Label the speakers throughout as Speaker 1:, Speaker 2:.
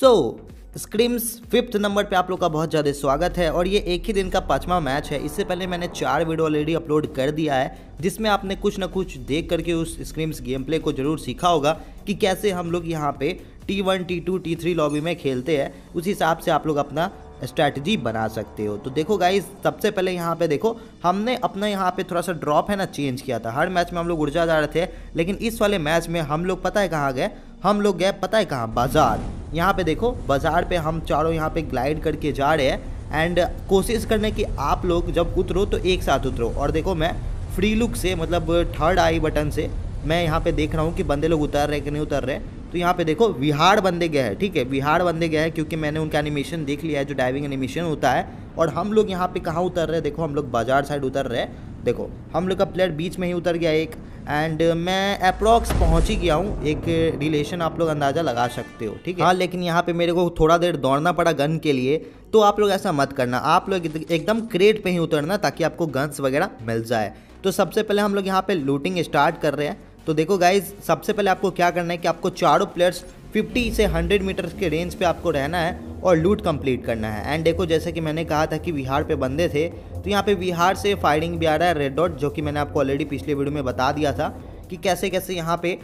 Speaker 1: सो screams fifth number पे आप लोग का बहुत ज़्यादा स्वागत है और ये एक ही दिन का पाँचवा मैच है इससे पहले मैंने चार वीडियो ऑलरेडी अपलोड कर दिया है जिसमें आपने कुछ ना कुछ देख करके उस स्क्रीम्स गेम प्ले को जरूर सीखा होगा कि कैसे हम लोग यहाँ पे T one T two T three lobby में खेलते हैं उस हिसाब से आप लोग अपना स्ट्रैटेजी बना सकते हो तो देखो गाइज सबसे पहले यहाँ पे देखो हमने अपना यहाँ पे थोड़ा सा ड्रॉप है ना चेंज किया था हर मैच में हम लोग ऊर्जा जा रहे थे लेकिन इस वाले मैच में हम लोग पता है कहाँ गए हम लोग गए पता है कहाँ बाजार यहाँ पे देखो बाज़ार पे हम चारों यहाँ पे ग्लाइड करके जा रहे हैं एंड कोशिश करने की आप लोग जब उतरो तो एक साथ उतरो और देखो मैं फ्री लुक से मतलब थर्ड आई बटन से मैं यहाँ पे देख रहा हूँ कि बंदे लोग उतर रहे कि नहीं उतर रहे तो यहाँ पे देखो बिहार बंदे गए हैं ठीक है बिहार बंदे गए हैं क्योंकि मैंने उनका एनिमेशन देख लिया है जो डाइविंग एनिमेशन होता है और हम लोग यहाँ पे कहाँ उतर रहे हैं देखो हम लोग बाजार साइड उतर रहे हैं देखो हम लोग का प्लेयर बीच में ही उतर गया एक एंड uh, मैं अप्रॉक्स पहुंच ही गया हूँ एक रिलेशन आप लोग अंदाज़ा लगा सकते हो ठीक है हाँ लेकिन यहाँ पे मेरे को थोड़ा देर दौड़ना पड़ा गन के लिए तो आप लोग ऐसा मत करना आप लोग एकदम क्रेट पे ही उतरना ताकि आपको गन्स वगैरह मिल जाए तो सबसे पहले हम लोग यहाँ पे लूटिंग स्टार्ट कर रहे हैं तो देखो गाइज सबसे पहले आपको क्या करना है कि आपको चारों प्लेयर्स 50 से 100 मीटर के रेंज पे आपको रहना है और लूट कंप्लीट करना है एंड देखो जैसे कि मैंने कहा था कि बिहार पे बंदे थे तो यहाँ पे बिहार से फायरिंग भी आ रहा है रेड डॉट जो कि मैंने आपको ऑलरेडी पिछले वीडियो में बता दिया था कि कैसे कैसे यहाँ पे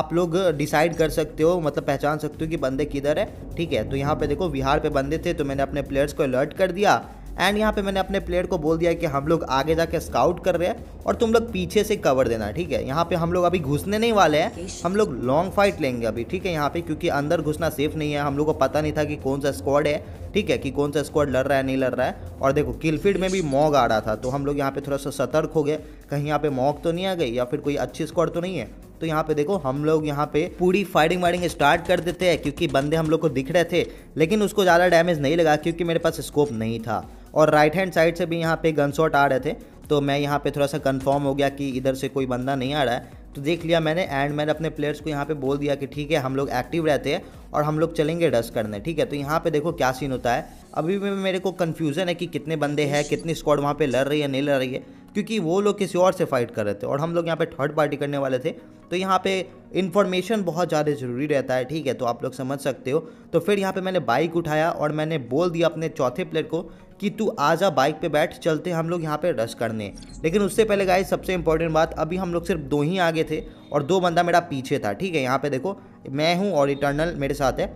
Speaker 1: आप लोग डिसाइड कर सकते हो मतलब पहचान सकते हो कि बंदे किधर है ठीक है तो यहाँ पे देखो बिहार पे बंदे थे तो मैंने अपने प्लेयर्स को अलर्ट कर दिया एंड यहाँ पे मैंने अपने प्लेयर को बोल दिया कि हम लोग आगे जाके स्काउट कर रहे हैं और तुम लोग पीछे से कवर देना ठीक है यहाँ पे हम लोग अभी घुसने नहीं वाले हैं हम लोग लॉन्ग फाइट लेंगे अभी ठीक है यहाँ पे क्योंकि अंदर घुसना सेफ नहीं है हम लोग को पता नहीं था कि कौन सा स्क्वाड है ठीक है कि कौन सा स्क्वाड लड़ रहा है नहीं लड़ रहा है और देखो किलफीड में भी मॉग आ रहा था तो हम लोग यहाँ पे थोड़ा सा सतर्क हो गए कहीं यहाँ पे मॉक तो नहीं आ गई या फिर कोई अच्छी स्क्वाड तो नहीं है तो यहाँ पे देखो हम लोग यहाँ पे पूरी फाइटिंग वाइडिंग स्टार्ट कर देते हैं क्योंकि बंदे हम लोग को दिख रहे थे लेकिन उसको ज़्यादा डैमेज नहीं लगा क्योंकि मेरे पास स्कोप नहीं था और राइट हैंड साइड से भी यहाँ पे गन शॉट आ रहे थे तो मैं यहाँ पे थोड़ा सा कंफर्म हो गया कि इधर से कोई बंदा नहीं आ रहा है तो देख लिया मैंने एंड मैंने अपने प्लेयर्स को यहाँ पे बोल दिया कि ठीक है हम लोग एक्टिव रहते हैं और हम लोग चलेंगे डस्ट करने ठीक है तो यहाँ पे देखो क्या सीन होता है अभी भी मेरे को कन्फ्यूज़न है कि कितने बंदे हैं कितनी स्क्वाड वहाँ पे लड़ रही है नहीं लड़ रही है क्योंकि वो लोग किसी और से फाइट कर रहे थे और हम लोग यहाँ पे थर्ड पार्टी करने वाले थे तो यहाँ पे इन्फॉर्मेशन बहुत ज़्यादा ज़रूरी रहता है ठीक है तो आप लोग समझ सकते हो तो फिर यहाँ पे मैंने बाइक उठाया और मैंने बोल दिया अपने चौथे प्लेयर को कि तू आ जा बाइक पे बैठ चलते हम लोग यहाँ पे रश करने लेकिन उससे पहले गाइस सबसे इंपॉर्टेंट बात अभी हम लोग सिर्फ दो ही आगे थे और दो बंदा मेरा पीछे था ठीक है यहाँ पर देखो मैं हूँ और इटर्नल मेरे साथ है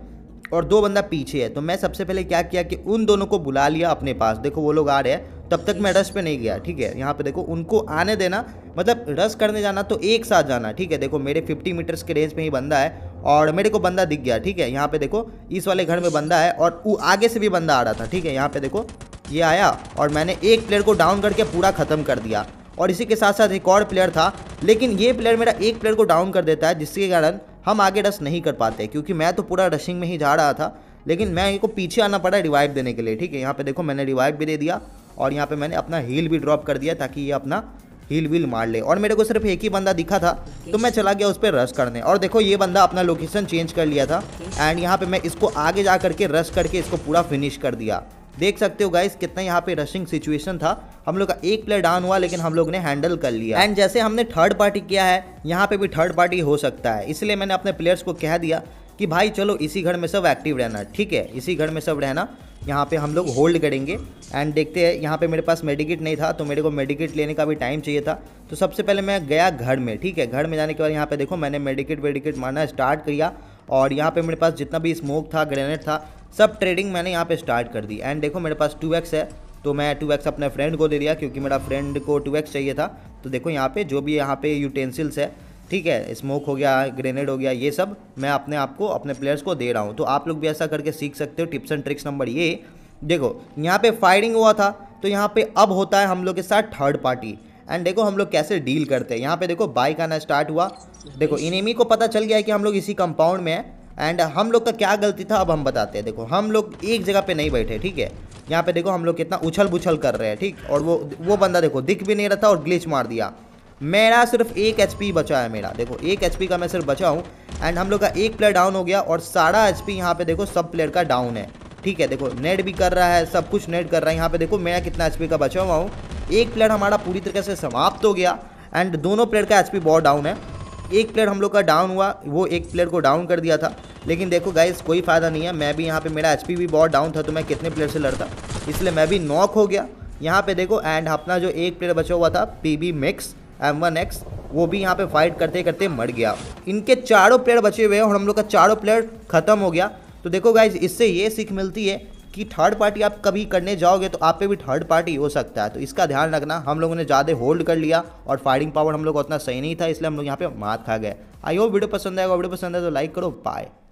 Speaker 1: और दो बंदा पीछे है तो मैं सबसे पहले क्या किया कि उन दोनों को बुला लिया अपने पास देखो वो लोग आ रहे हैं तब तक मैं रश पे नहीं गया ठीक है यहाँ पे देखो उनको आने देना मतलब रश करने जाना तो एक साथ जाना ठीक है देखो मेरे 50 मीटर्स के रेंज में ही बंदा है और मेरे को बंदा दिख गया ठीक है यहाँ पे देखो इस वाले घर में बंदा है और वो आगे से भी बंदा आ रहा था ठीक है यहाँ पे देखो ये आया और मैंने एक प्लेयर को डाउन करके पूरा ख़त्म कर दिया और इसी के साथ साथ एक और प्लेयर था लेकिन ये प्लेयर मेरा एक प्लेयर को डाउन कर देता है जिसके कारण हम आगे रश नहीं कर पाते क्योंकि मैं तो पूरा रशिंग में ही जा रहा था लेकिन मैं इनको पीछे आना पड़ा रिवाइव देने के लिए ठीक है यहाँ पे देखो मैंने रिवाइव भी दे दिया और यहाँ पे मैंने अपना हील भी ड्रॉप कर दिया ताकि ये अपना हील वील मार ले और मेरे को सिर्फ एक ही बंदा दिखा था तो मैं चला गया उस पर रश करने और देखो ये बंदा अपना लोकेशन चेंज कर लिया था एंड यहाँ पे मैं इसको आगे जा करके रश करके इसको पूरा फिनिश कर दिया देख सकते हो गाइस कितना यहाँ पे रशिंग सिचुएशन था हम लोग का एक प्लेयर डाउन हुआ लेकिन हम लोग ने हैंडल कर लिया एंड जैसे हमने थर्ड पार्टी किया है यहाँ पे भी थर्ड पार्टी हो सकता है इसलिए मैंने अपने प्लेयर्स को कह दिया कि भाई चलो इसी घर में सब एक्टिव रहना ठीक है इसी घर में सब रहना यहाँ पे हम लोग होल्ड करेंगे एंड देखते हैं यहाँ पे मेरे पास मेडिकेट नहीं था तो मेरे को मेडिकेट लेने का भी टाइम चाहिए था तो सबसे पहले मैं गया घर में ठीक है घर में जाने के बाद यहाँ पे देखो मैंने मेडिकेट वेडिकेट मारना स्टार्ट किया और यहाँ पे मेरे पास जितना भी स्मोक था ग्रेनेड था सब ट्रेडिंग मैंने यहाँ पे स्टार्ट कर दी एंड देखो मेरे पास टू एक्स है तो मैं टू एक्स अपने फ्रेंड को दे दिया क्योंकि मेरा फ्रेंड को टू एक्स चाहिए था तो देखो यहाँ पे जो भी यहाँ पे यूटेंसिल्स है ठीक है स्मोक हो गया ग्रेनेड हो गया ये सब मैं अपने आप को अपने प्लेयर्स को दे रहा हूँ तो आप लोग भी ऐसा करके सीख सकते हो टिप्स एंड ट्रिक्स नंबर ये देखो यहाँ पे फायरिंग हुआ था तो यहाँ पर अब होता है हम लोग के साथ थर्ड पार्टी एंड देखो हम लोग कैसे डील करते हैं यहाँ पे देखो बाइक आना स्टार्ट हुआ देखो इनेमी को पता चल गया है कि हम लोग इसी कंपाउंड में हैं एंड हम लोग का क्या गलती था अब हम बताते हैं देखो हम लोग एक जगह पे नहीं बैठे ठीक है यहाँ पे देखो हम लोग कितना उछल बुछल कर रहे हैं ठीक और वो वो बंदा देखो दिख भी नहीं रहा था और ग्लिच मार दिया मेरा सिर्फ एक एच बचा है मेरा देखो एक एच का मैं सिर्फ बचा हूँ एंड हम लोग का एक प्लेयर डाउन हो गया और सारा एच पी यहाँ पे देखो सब प्लेयर का डाउन है ठीक है देखो नेट भी कर रहा है सब कुछ नेट कर रहा है यहाँ पे देखो मैं कितना एच का बचा हुआ हूँ एक प्लेयर हमारा पूरी तरीके से समाप्त हो गया एंड दोनों प्लेयर का एच बहुत डाउन है एक प्लेयर हम लोग का डाउन हुआ वो एक प्लेयर को डाउन कर दिया था लेकिन देखो गाइज कोई फ़ायदा नहीं है मैं भी यहाँ पे मेरा एच भी बहुत डाउन था तो मैं कितने प्लेयर से लड़ता इसलिए मैं भी नॉक हो गया यहाँ पे देखो एंड अपना जो एक प्लेयर बचा हुआ था P mix M one X वो भी यहाँ पे फाइट करते करते मर गया इनके चारों प्लेयर बचे हुए हैं और हम लोग का चारों प्लेयर खत्म हो गया तो देखो गाइज इससे ये सीख मिलती है कि थर्ड पार्टी आप कभी करने जाओगे तो आप पे भी थर्ड पार्टी हो सकता है तो इसका ध्यान रखना हम लोगों ने ज़्यादा होल्ड कर लिया और फायरिंग पावर हम लोग उतना सही नहीं था इसलिए हम लोग यहाँ पे मात खा गए आई होप वीडियो पसंद आएगा वीडियो पसंद है तो लाइक करो बाय